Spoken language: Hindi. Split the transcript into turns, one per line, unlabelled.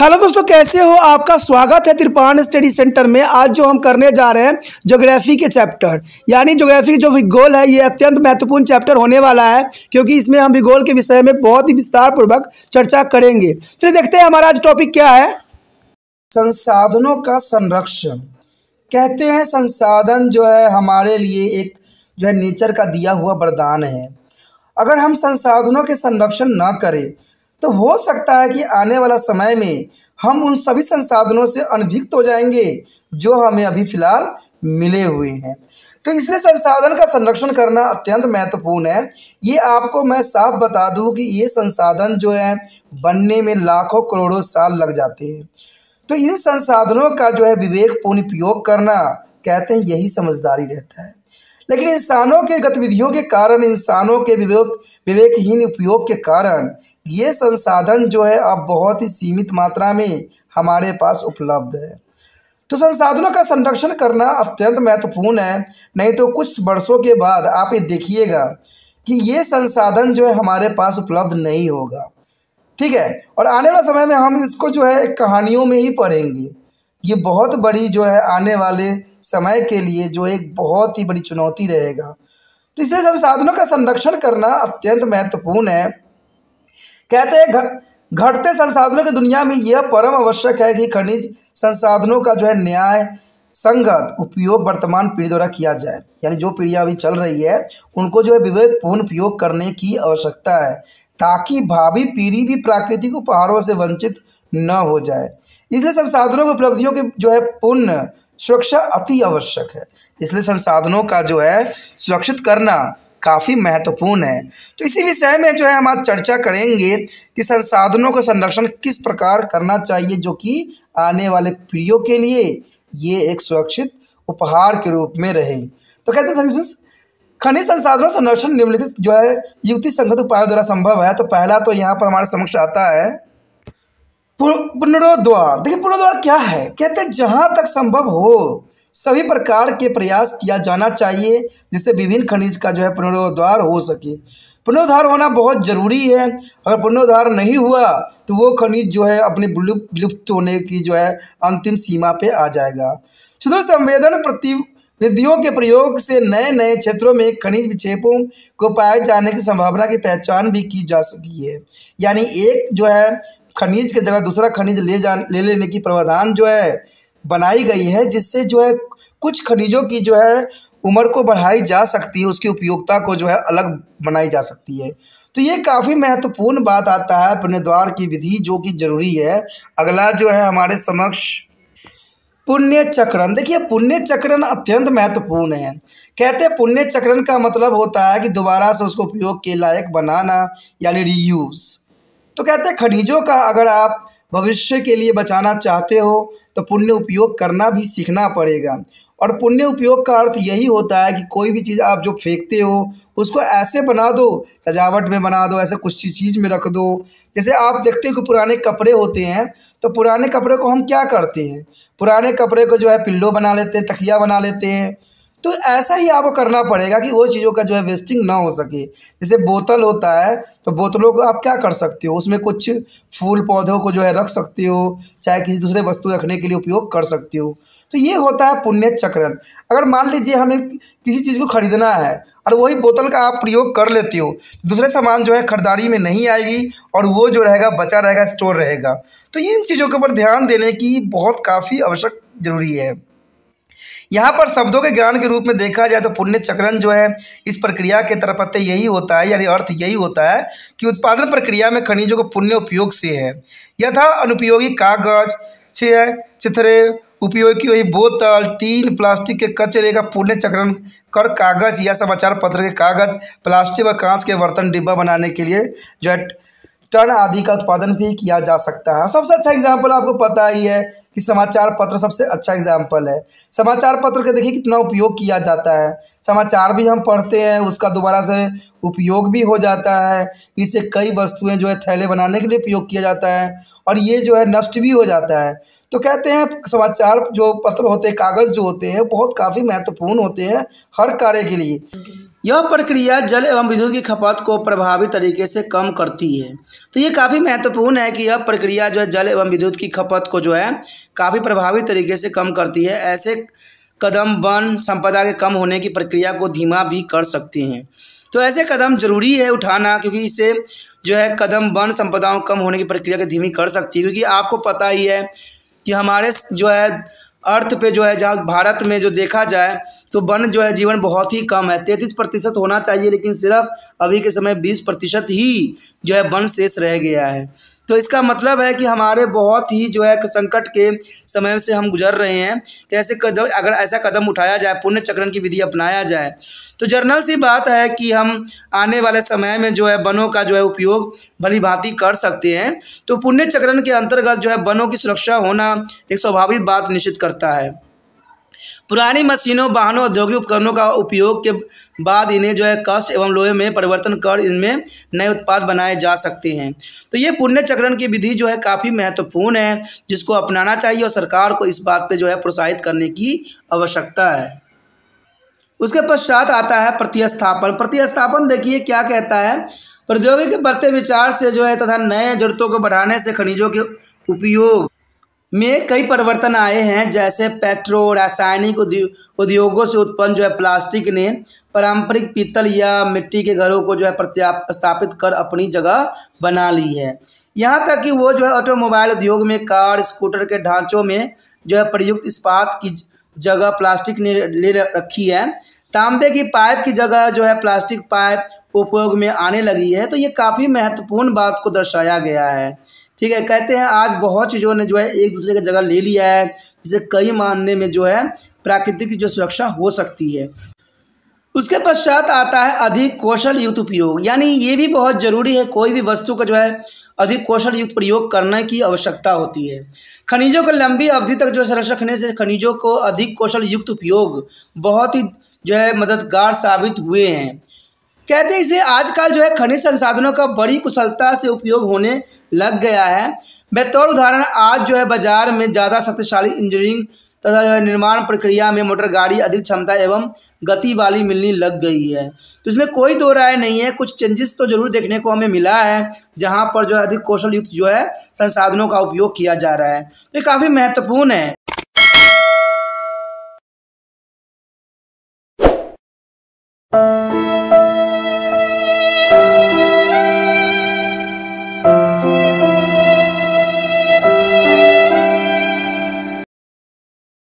हेलो दोस्तों कैसे हो आपका स्वागत है त्रिपान स्टडी सेंटर में आज जो हम करने जा रहे हैं ज्योग्राफी के चैप्टर यानी ज्योग्राफी जो भूगोल है ये अत्यंत महत्वपूर्ण चैप्टर होने वाला है क्योंकि इसमें हम भूगोल के विषय में बहुत ही विस्तार पूर्वक चर्चा करेंगे चलिए देखते हैं हमारा आज टॉपिक क्या है संसाधनों का संरक्षण कहते हैं संसाधन जो है हमारे लिए एक जो है नेचर का दिया हुआ वरदान है अगर हम संसाधनों के संरक्षण न करें तो हो सकता है कि आने वाला समय में हम उन सभी संसाधनों से अनधिक्त हो जाएंगे जो हमें अभी फिलहाल मिले हुए हैं तो इसलिए संसाधन का संरक्षण करना अत्यंत महत्वपूर्ण है ये आपको मैं साफ बता दूं कि ये संसाधन जो है बनने में लाखों करोड़ों साल लग जाते हैं तो इन संसाधनों का जो है विवेकपूर्ण उपयोग करना कहते हैं यही समझदारी रहता है लेकिन इंसानों के गतिविधियों के कारण इंसानों के विवेक विवेकहीन उपयोग के कारण ये संसाधन जो है अब बहुत ही सीमित मात्रा में हमारे पास उपलब्ध है तो संसाधनों का संरक्षण करना अत्यंत महत्वपूर्ण है नहीं तो कुछ वर्षों के बाद आप ये देखिएगा कि ये संसाधन जो है हमारे पास उपलब्ध नहीं होगा ठीक है और आने वाले समय में हम इसको जो है कहानियों में ही पढ़ेंगे ये बहुत बड़ी जो है आने वाले समय के लिए जो एक बहुत ही बड़ी चुनौती रहेगा तो इसलिए संसाधनों का संरक्षण करना अत्यंत महत्वपूर्ण है कहते हैं घटते संसाधनों की दुनिया में यह परम आवश्यक है कि खनिज संसाधनों का जो है न्याय संगत उपयोग वर्तमान पीढ़ी द्वारा किया जाए यानी जो पीढ़ियाँ अभी चल रही है उनको जो है विवेकपूर्ण उपयोग करने की आवश्यकता है ताकि भावी पीढ़ी भी प्राकृतिक उपहारों से वंचित न हो जाए इसलिए संसाधनों की उपलब्धियों के जो है पूर्ण सुरक्षा अति आवश्यक है इसलिए संसाधनों का जो है सुरक्षित करना काफ़ी महत्वपूर्ण है तो इसी विषय में जो है हम आज चर्चा करेंगे कि संसाधनों का संरक्षण किस प्रकार करना चाहिए जो कि आने वाले पीढ़ियों के लिए ये एक सुरक्षित उपहार के रूप में रहे तो कहते हैं खनिज संसाधनों संरक्षण निम्नलिखित जो है युक्ति संगत उपायों द्वारा संभव है तो पहला तो यहाँ पर हमारे समक्ष आता है पुनरोद्वार देखिए पुनरोद्वार क्या है कहते हैं जहाँ तक संभव हो सभी प्रकार के प्रयास किया जाना चाहिए जिससे विभिन्न खनिज का जो है पुनरोद्वार हो सके पुनरुद्धार होना बहुत ज़रूरी है अगर पुनरोद्धार नहीं हुआ तो वो खनिज जो है अपने विलुप्त होने की जो है अंतिम सीमा पे आ जाएगा सुदूर संवेदन प्रतिविधियों के प्रयोग से नए नए क्षेत्रों में खनिज विक्षेपों को पाए जाने की संभावना की पहचान भी की जा सकी है यानी एक जो है खनिज के जगह दूसरा खनिज ले जा ले लेने की प्रावधान जो है बनाई गई है जिससे जो है कुछ खनिजों की जो है उम्र को बढ़ाई जा सकती है उसकी उपयोगिता को जो है अलग बनाई जा सकती है तो ये काफ़ी महत्वपूर्ण बात आता है पुण्यद्वार की विधि जो कि जरूरी है अगला जो है हमारे समक्ष पुण्य चक्रण देखिए पुण्य चक्रण अत्यंत महत्वपूर्ण है कहते हैं पुण्य चक्रण का मतलब होता है कि दोबारा से उसको उपयोग के लायक बनाना यानी रीयूज़ तो कहते हैं खनिजों का अगर आप भविष्य के लिए बचाना चाहते हो तो पुण्य उपयोग करना भी सीखना पड़ेगा और पुण्य उपयोग का अर्थ यही होता है कि कोई भी चीज़ आप जो फेंकते हो उसको ऐसे बना दो सजावट में बना दो ऐसे कुछ चीज़ में रख दो जैसे आप देखते हो कि पुराने कपड़े होते हैं तो पुराने कपड़े को हम क्या करते हैं पुराने कपड़े को जो है पिल्लो बना लेते हैं तकिया बना लेते हैं तो ऐसा ही आपको करना पड़ेगा कि वो चीज़ों का जो है वेस्टिंग ना हो सके जैसे बोतल होता है तो बोतलों को आप क्या कर सकते हो उसमें कुछ फूल पौधों को जो है रख सकते हो चाहे किसी दूसरे वस्तु रखने के लिए उपयोग कर सकते हो तो ये होता है पुण्य चक्रण अगर मान लीजिए हमें किसी चीज़ को खरीदना है और वही बोतल का आप प्रयोग कर लेते हो दूसरे सामान जो है खरीदारी में नहीं आएगी और वो जो रहेगा बचा रहेगा स्टोर रहेगा तो इन चीज़ों के ऊपर ध्यान देने की बहुत काफ़ी आवश्यक जरूरी है यहाँ पर शब्दों के ज्ञान के रूप में देखा जाए तो पुण्य चक्रण जो है इस प्रक्रिया के तरपत्ते यही होता है यानी अर्थ यही होता है कि उत्पादन प्रक्रिया में खनिजों का पुण्य उपयोग से है यथा अनुपयोगी कागज छः चिथरे उपयोग की हुई बोतल टीन प्लास्टिक के कचरे का पुण्य चक्रण कर कागज या समाचार पत्र के कागज प्लास्टिक व कांच के बर्तन डिब्बा बनाने के लिए जो है टन आदि का उत्पादन भी किया जा सकता है सबसे अच्छा एग्जाम्पल आपको पता ही है कि समाचार पत्र सबसे अच्छा एग्जाम्पल है समाचार पत्र का देखिए कितना उपयोग किया जाता है समाचार भी हम पढ़ते हैं उसका दोबारा से उपयोग भी हो जाता है इससे कई वस्तुएं जो है थैले बनाने के लिए उपयोग किया जाता है और ये जो है नष्ट भी हो जाता है तो कहते हैं समाचार जो पत्र होते हैं कागज़ जो होते हैं बहुत काफ़ी महत्वपूर्ण होते हैं हर कार्य के लिए यह प्रक्रिया जल एवं विद्युत की खपत को प्रभावी तरीके से कम करती है तो ये काफ़ी महत्वपूर्ण है कि यह प्रक्रिया जो है जल एवं विद्युत की खपत को जो है काफ़ी प्रभावी तरीके से कम करती है ऐसे कदम वन संपदा के कम होने की प्रक्रिया को धीमा भी कर सकते हैं तो ऐसे कदम जरूरी है उठाना क्योंकि इसे जो है कदम वन संपदाओं कम होने की प्रक्रिया को धीमी कर सकती है क्योंकि आपको पता ही है कि हमारे जो है अर्थ पे जो है जहाँ भारत में जो देखा जाए तो वन जो है जीवन बहुत ही कम है तैंतीस प्रतिशत होना चाहिए लेकिन सिर्फ अभी के समय बीस प्रतिशत ही जो है वन शेष रह गया है तो इसका मतलब है कि हमारे बहुत ही जो है संकट के समय से हम गुजर रहे हैं कैसे कदम अगर ऐसा कदम उठाया जाए पुण्य चक्रण की विधि अपनाया जाए तो जर्नल सी बात है कि हम आने वाले समय में जो है वनों का जो है उपयोग भली भांति कर सकते हैं तो पुण्य चक्रण के अंतर्गत जो है वनों की सुरक्षा होना एक स्वाभाविक बात निश्चित करता है पुरानी मशीनों वाहनों औद्योगिक उपकरणों का उपयोग के बाद इन्हें जो है कष्ट एवं लोहे में परिवर्तन कर इनमें नए उत्पाद बनाए जा सकते हैं तो ये पुण्य चक्रण की विधि जो है काफ़ी महत्वपूर्ण है जिसको अपनाना चाहिए और सरकार को इस बात पर जो है प्रोत्साहित करने की आवश्यकता है उसके पश्चात आता है प्रतिस्थापन प्रतिस्थापन देखिए क्या कहता है प्रौद्योगिकी के बढ़ते विचार से जो है तथा नए जरूरतों को बढ़ाने से खनिजों के उपयोग में कई परिवर्तन आए हैं जैसे पेट्रो रासायनिक उद्योगों से उत्पन्न जो है प्लास्टिक ने पारंपरिक पीतल या मिट्टी के घरों को जो है स्थापित कर अपनी जगह बना ली है यहाँ तक कि वो जो है ऑटोमोबाइल उद्योग में कार स्कूटर के ढांचों में जो है प्रयुक्त इस्पात की जगह प्लास्टिक ने ले रखी है तांबे की पाइप की जगह जो है प्लास्टिक पाइप उपयोग में आने लगी है तो ये काफ़ी महत्वपूर्ण बात को दर्शाया गया है ठीक है कहते हैं आज बहुत चीज़ों ने जो है एक दूसरे का जगह ले लिया है जिसे कई मानने में जो है प्राकृतिक की जो सुरक्षा हो सकती है उसके पश्चात आता है अधिक कौशल युक्त उपयोग यानी ये भी बहुत जरूरी है कोई भी वस्तु का जो है अधिक कौशल युक्त प्रयोग करने की आवश्यकता होती है खनिजों को लंबी अवधि तक जो है संरक्षण रखने से खनिजों को अधिक कौशल युक्त उपयोग बहुत ही जो है मददगार साबित हुए हैं कहते हैं इसे आजकल जो है खनिज संसाधनों का बड़ी कुशलता से उपयोग होने लग गया है बेतौर उदाहरण आज जो है बाजार में ज़्यादा शक्तिशाली इंजीनियरिंग तथा जो है निर्माण प्रक्रिया में मोटर गाड़ी अधिक क्षमता एवं गति वाली मिलनी लग गई है तो इसमें कोई दो राय नहीं है कुछ चेंजेस तो जरूर देखने को हमें मिला है जहाँ पर जो है अधिक कौशल युक्त जो है संसाधनों का उपयोग किया जा रहा है तो ये काफ़ी महत्वपूर्ण है